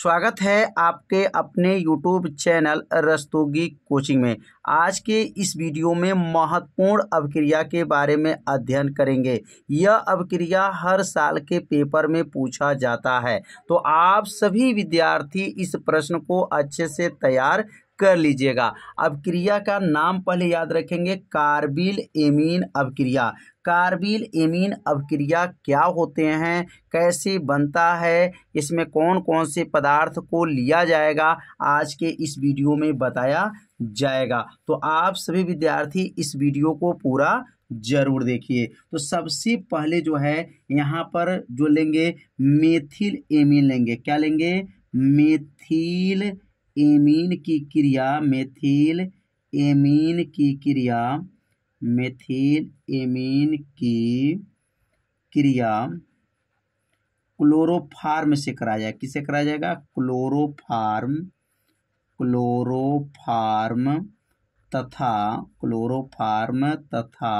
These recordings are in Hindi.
स्वागत है आपके अपने YouTube चैनल रस्तोगी कोचिंग में आज के इस वीडियो में महत्वपूर्ण अभिक्रिया के बारे में अध्ययन करेंगे यह अभिक्रिया हर साल के पेपर में पूछा जाता है तो आप सभी विद्यार्थी इस प्रश्न को अच्छे से तैयार कर लीजिएगा क्रिया का नाम पहले याद रखेंगे कार्बिल एमीन क्रिया कार्बिल एमीन क्रिया क्या होते हैं कैसे बनता है इसमें कौन कौन से पदार्थ को लिया जाएगा आज के इस वीडियो में बताया जाएगा तो आप सभी विद्यार्थी इस वीडियो को पूरा जरूर देखिए तो सबसे पहले जो है यहाँ पर जो लेंगे मेथिल एमीन लेंगे क्या लेंगे मेथिल एमीन की क्रिया मेथिल एमीन की क्रिया मेथिल एमीन की क्रिया क्लोरोफार्म से कराया जाएगा किससे कराया जाएगा क्लोरोफार्म क्लोरोफार्म तथा क्लोरोफार्म तथा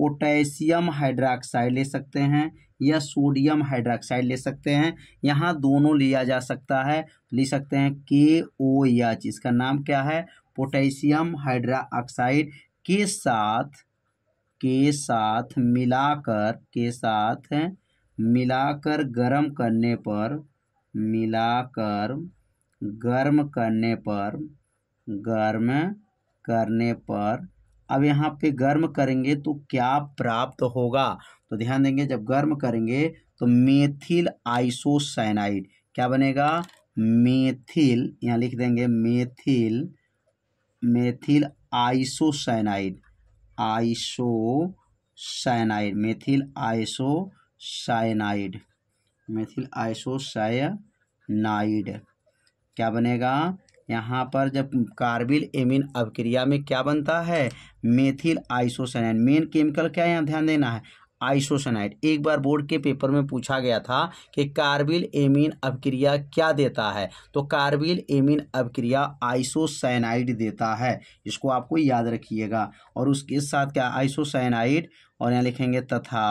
पोटेशियम हाइड्रोक्साइड ले सकते हैं या सोडियम हाइड्रोक्साइड ले सकते हैं यहाँ दोनों लिया जा सकता है ले सकते हैं के ओ एच इसका नाम क्या है पोटेशियम हाइड्रोक्साइड के साथ के साथ मिलाकर के साथ मिलाकर गर्म करने पर मिलाकर गर्म करने पर गर्म करने पर अब यहाँ पे गर्म करेंगे तो क्या प्राप्त होगा तो ध्यान देंगे जब गर्म करेंगे तो मेथिल आइसोसाइनाइड क्या बनेगा मेथिल यहाँ लिख देंगे methyl methyl isocyanide isocyanide methyl isocyanide methyl isocyanide क्या बनेगा यहाँ पर जब कार्बिल एमिन अभिक्रिया में क्या बनता है मेथिल आइसोसनाइड मेन केमिकल क्या यहाँ ध्यान देना है आइसोसनाइड एक बार बोर्ड के पेपर में पूछा गया था कि कार्बिल एमिन अभिक्रिया क्या देता है तो कार्बिल एमिन अभिक्रिया आइसोसैनाइड देता है इसको आपको याद रखिएगा और उसके साथ क्या आइसोसैनाइड और यहाँ लिखेंगे तथा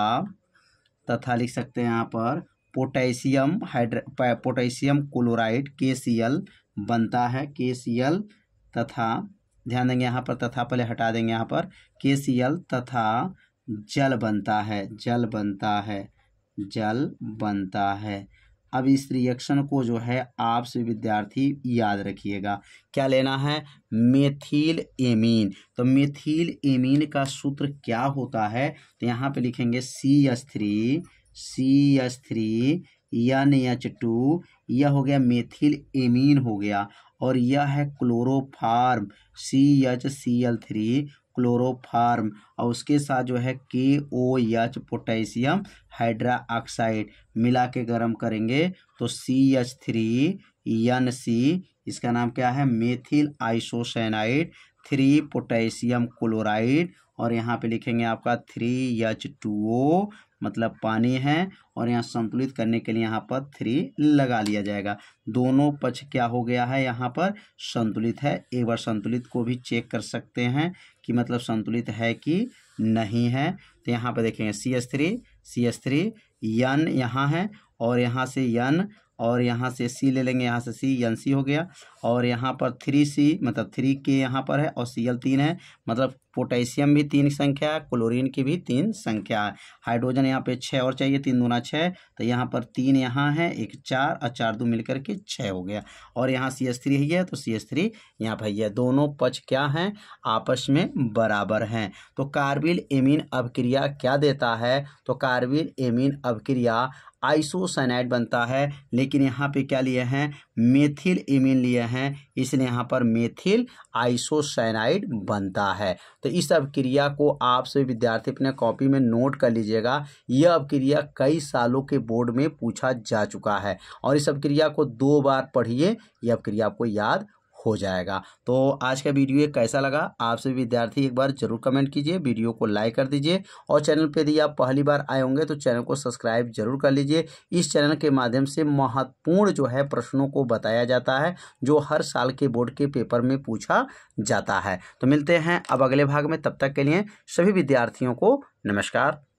तथा लिख सकते हैं यहाँ पर पोटेशियम हाइड्र पोटेशियम क्लोराइड के बनता है के सी एल तथा ध्यान देंगे यहाँ पर तथा पहले हटा देंगे यहाँ पर के सी एल तथा जल बनता है जल बनता है जल बनता है अब इस रिएक्शन को जो है आप से विद्यार्थी याद रखिएगा क्या लेना है मेथिल एमीन तो मेथिल एमीन का सूत्र क्या होता है तो यहाँ पे लिखेंगे C S three C S three N H two यह हो गया मेथिल एमीन हो गया और यह है chloroform C H C L three chloroform और उसके साथ जो है K O H potassium hydroxide मिला के गर्म करेंगे तो C H three N C इसका नाम क्या है methyl isocyanide three potassium chloride और यहाँ पे लिखेंगे आपका थ्री एच टू ओ मतलब पानी है और यहाँ संतुलित करने के लिए यहाँ पर थ्री लगा लिया जाएगा दोनों पक्ष क्या हो गया है यहाँ पर संतुलित है एक बार संतुलित को भी चेक कर सकते हैं कि मतलब संतुलित है कि नहीं है तो यहाँ पर देखेंगे C S three C S three N यहाँ है और यहाँ से यन और यहाँ से सी ले लेंगे यहाँ से सी एन सी हो गया और यहाँ पर थ्री सी मतलब थ्री के यहाँ पर है और सी एल तीन है मतलब पोटेशियम भी तीन संख्या है क्लोरीन की भी तीन संख्या है हाइड्रोजन यहाँ पे छः और चाहिए तीन दूना छः तो यहाँ पर तीन यहाँ है एक चार और चार दो मिलकर के छः हो गया और यहाँ सी एस थ्री है तो सी एस थ्री यहाँ पर है दोनों पक्ष क्या हैं आपस में बराबर हैं तो कार्बिल एमिन अभिक्रिया क्या देता है तो कार्बिल एमिन अभिक्रिया आइसोसाइनाइड बनता है लेकिन यहाँ पे क्या लिए हैं मेथिल इमिन लिए हैं इसलिए यहाँ पर मेथिल आइसोसाइनाइड बनता है तो इस अभिक्रिया को आप सभी विद्यार्थी अपने कॉपी में नोट कर लीजिएगा यह अभिक्रिया कई सालों के बोर्ड में पूछा जा चुका है और इस अभिक्रिया को दो बार पढ़िए यह अभिक्रिया आपको याद हो जाएगा तो आज का वीडियो कैसा लगा आपसे विद्यार्थी एक बार जरूर कमेंट कीजिए वीडियो को लाइक कर दीजिए और चैनल पर यदि आप पहली बार आए होंगे तो चैनल को सब्सक्राइब जरूर कर लीजिए इस चैनल के माध्यम से महत्वपूर्ण जो है प्रश्नों को बताया जाता है जो हर साल के बोर्ड के पेपर में पूछा जाता है तो मिलते हैं अब अगले भाग में तब तक के लिए सभी विद्यार्थियों को नमस्कार